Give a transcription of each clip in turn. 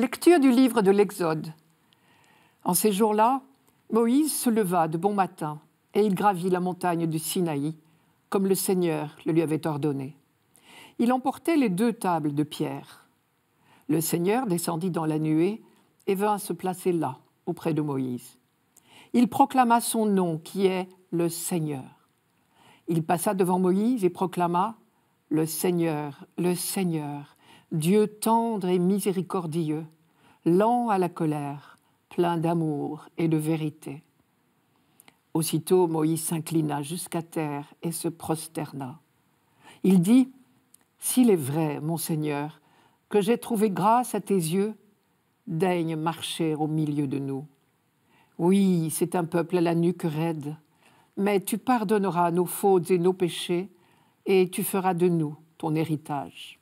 Lecture du livre de l'Exode. En ces jours-là, Moïse se leva de bon matin et il gravit la montagne du Sinaï, comme le Seigneur le lui avait ordonné. Il emportait les deux tables de pierre. Le Seigneur descendit dans la nuée et vint se placer là, auprès de Moïse. Il proclama son nom, qui est le Seigneur. Il passa devant Moïse et proclama, Le Seigneur, le Seigneur, Dieu tendre et miséricordieux, lent à la colère, plein d'amour et de vérité. Aussitôt Moïse s'inclina jusqu'à terre et se prosterna. Il dit, S'il est vrai, mon Seigneur, que j'ai trouvé grâce à tes yeux, daigne marcher au milieu de nous. Oui, c'est un peuple à la nuque raide, mais tu pardonneras nos fautes et nos péchés, et tu feras de nous ton héritage.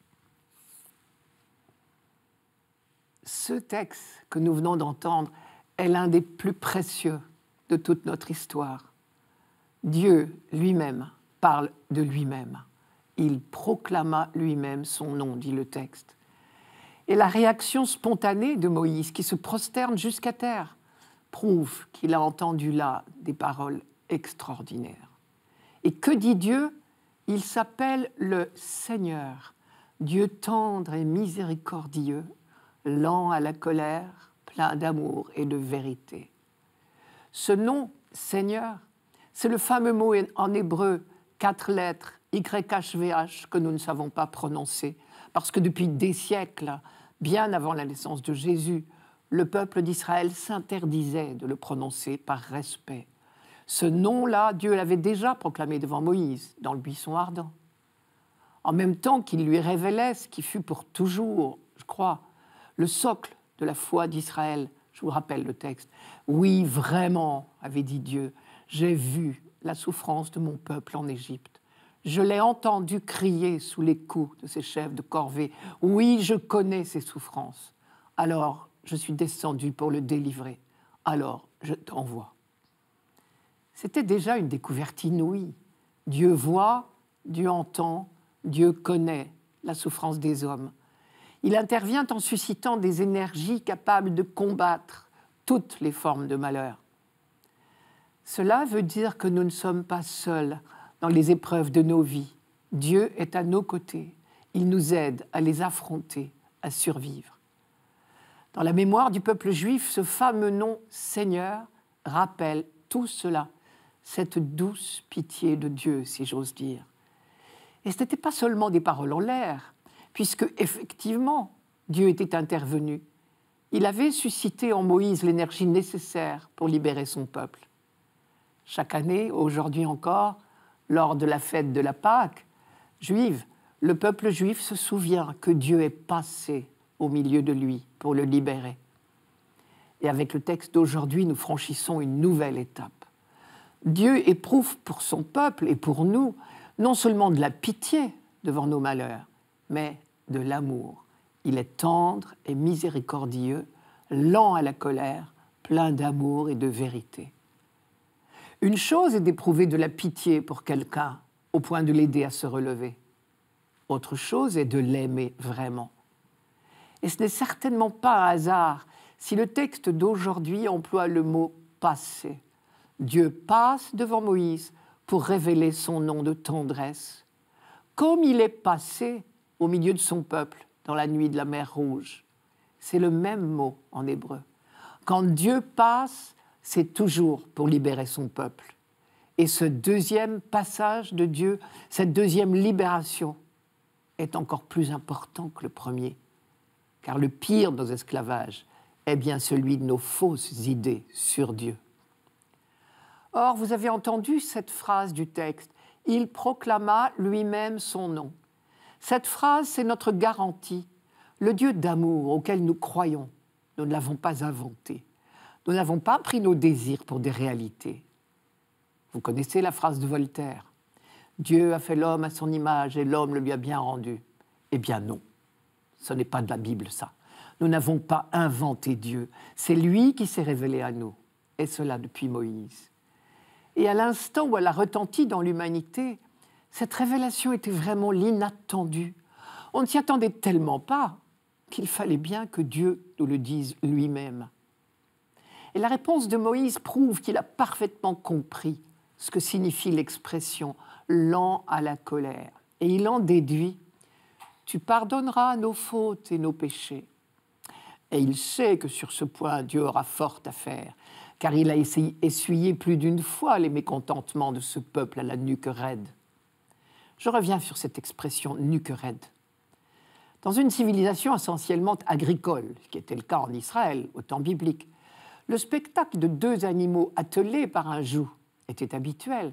ce texte que nous venons d'entendre est l'un des plus précieux de toute notre histoire. Dieu lui-même parle de lui-même. Il proclama lui-même son nom, dit le texte. Et la réaction spontanée de Moïse, qui se prosterne jusqu'à terre, prouve qu'il a entendu là des paroles extraordinaires. Et que dit Dieu Il s'appelle le Seigneur, Dieu tendre et miséricordieux, lent à la colère, plein d'amour et de vérité. Ce nom, Seigneur, c'est le fameux mot en hébreu, quatre lettres, YHVH, que nous ne savons pas prononcer, parce que depuis des siècles, bien avant la naissance de Jésus, le peuple d'Israël s'interdisait de le prononcer par respect. Ce nom-là, Dieu l'avait déjà proclamé devant Moïse, dans le buisson ardent. En même temps qu'il lui révélait ce qui fut pour toujours, je crois, le socle de la foi d'Israël. Je vous rappelle le texte. Oui, vraiment, avait dit Dieu, j'ai vu la souffrance de mon peuple en Égypte. Je l'ai entendu crier sous les coups de ses chefs de corvée. Oui, je connais ses souffrances. Alors, je suis descendu pour le délivrer. Alors, je t'envoie. C'était déjà une découverte inouïe. Dieu voit, Dieu entend, Dieu connaît la souffrance des hommes. Il intervient en suscitant des énergies capables de combattre toutes les formes de malheur. Cela veut dire que nous ne sommes pas seuls dans les épreuves de nos vies. Dieu est à nos côtés. Il nous aide à les affronter, à survivre. Dans la mémoire du peuple juif, ce fameux nom Seigneur rappelle tout cela, cette douce pitié de Dieu, si j'ose dire. Et ce n'était pas seulement des paroles en l'air, puisque effectivement, Dieu était intervenu. Il avait suscité en Moïse l'énergie nécessaire pour libérer son peuple. Chaque année, aujourd'hui encore, lors de la fête de la Pâque juive, le peuple juif se souvient que Dieu est passé au milieu de lui pour le libérer. Et avec le texte d'aujourd'hui, nous franchissons une nouvelle étape. Dieu éprouve pour son peuple et pour nous non seulement de la pitié devant nos malheurs, mais de l'amour. Il est tendre et miséricordieux, lent à la colère, plein d'amour et de vérité. Une chose est d'éprouver de la pitié pour quelqu'un au point de l'aider à se relever. Autre chose est de l'aimer vraiment. Et ce n'est certainement pas un hasard si le texte d'aujourd'hui emploie le mot passé ». Dieu passe devant Moïse pour révéler son nom de tendresse. Comme il est passé au milieu de son peuple dans la nuit de la mer Rouge. C'est le même mot en hébreu. Quand Dieu passe, c'est toujours pour libérer son peuple. Et ce deuxième passage de Dieu, cette deuxième libération, est encore plus important que le premier. Car le pire de nos esclavages est bien celui de nos fausses idées sur Dieu. Or, vous avez entendu cette phrase du texte, Il proclama lui-même son nom. Cette phrase, c'est notre garantie. Le Dieu d'amour auquel nous croyons, nous ne l'avons pas inventé. Nous n'avons pas pris nos désirs pour des réalités. Vous connaissez la phrase de Voltaire. Dieu a fait l'homme à son image et l'homme le lui a bien rendu. Eh bien non, ce n'est pas de la Bible ça. Nous n'avons pas inventé Dieu, c'est lui qui s'est révélé à nous, et cela depuis Moïse. Et à l'instant où elle a retenti dans l'humanité, cette révélation était vraiment l'inattendue. On ne s'y attendait tellement pas qu'il fallait bien que Dieu nous le dise lui-même. Et la réponse de Moïse prouve qu'il a parfaitement compris ce que signifie l'expression lent à la colère. Et il en déduit Tu pardonneras nos fautes et nos péchés. Et il sait que sur ce point, Dieu aura fort à faire, car il a essuyé plus d'une fois les mécontentements de ce peuple à la nuque raide. Je reviens sur cette expression nuque raide. Dans une civilisation essentiellement agricole, ce qui était le cas en Israël au temps biblique, le spectacle de deux animaux attelés par un joug était habituel.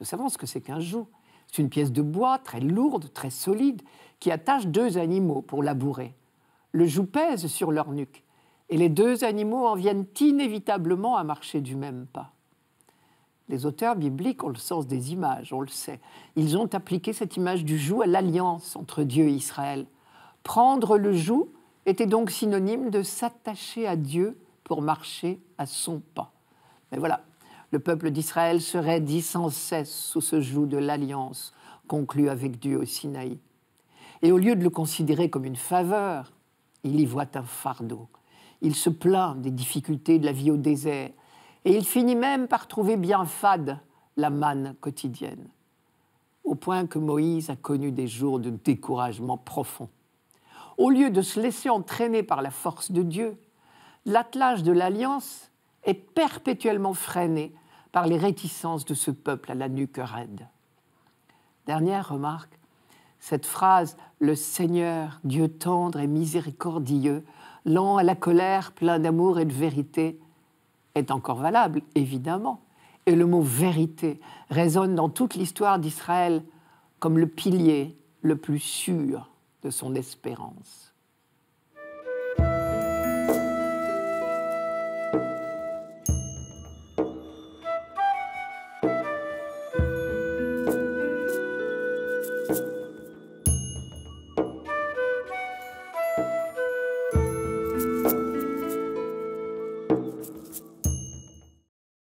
Nous savons ce que c'est qu'un joug. C'est une pièce de bois très lourde, très solide, qui attache deux animaux pour labourer. Le joug pèse sur leur nuque, et les deux animaux en viennent inévitablement à marcher du même pas. Les auteurs bibliques ont le sens des images, on le sait. Ils ont appliqué cette image du joug à l'alliance entre Dieu et Israël. Prendre le joug était donc synonyme de s'attacher à Dieu pour marcher à son pas. Mais voilà, le peuple d'Israël serait dit sans cesse sous ce joug de l'alliance conclue avec Dieu au Sinaï. Et au lieu de le considérer comme une faveur, il y voit un fardeau. Il se plaint des difficultés de la vie au désert, et il finit même par trouver bien fade la manne quotidienne, au point que Moïse a connu des jours de découragement profond. Au lieu de se laisser entraîner par la force de Dieu, l'attelage de l'alliance est perpétuellement freiné par les réticences de ce peuple à la nuque raide. Dernière remarque, cette phrase Le Seigneur, Dieu tendre et miséricordieux, lent à la colère, plein d'amour et de vérité, est encore valable, évidemment. Et le mot vérité résonne dans toute l'histoire d'Israël comme le pilier le plus sûr de son espérance.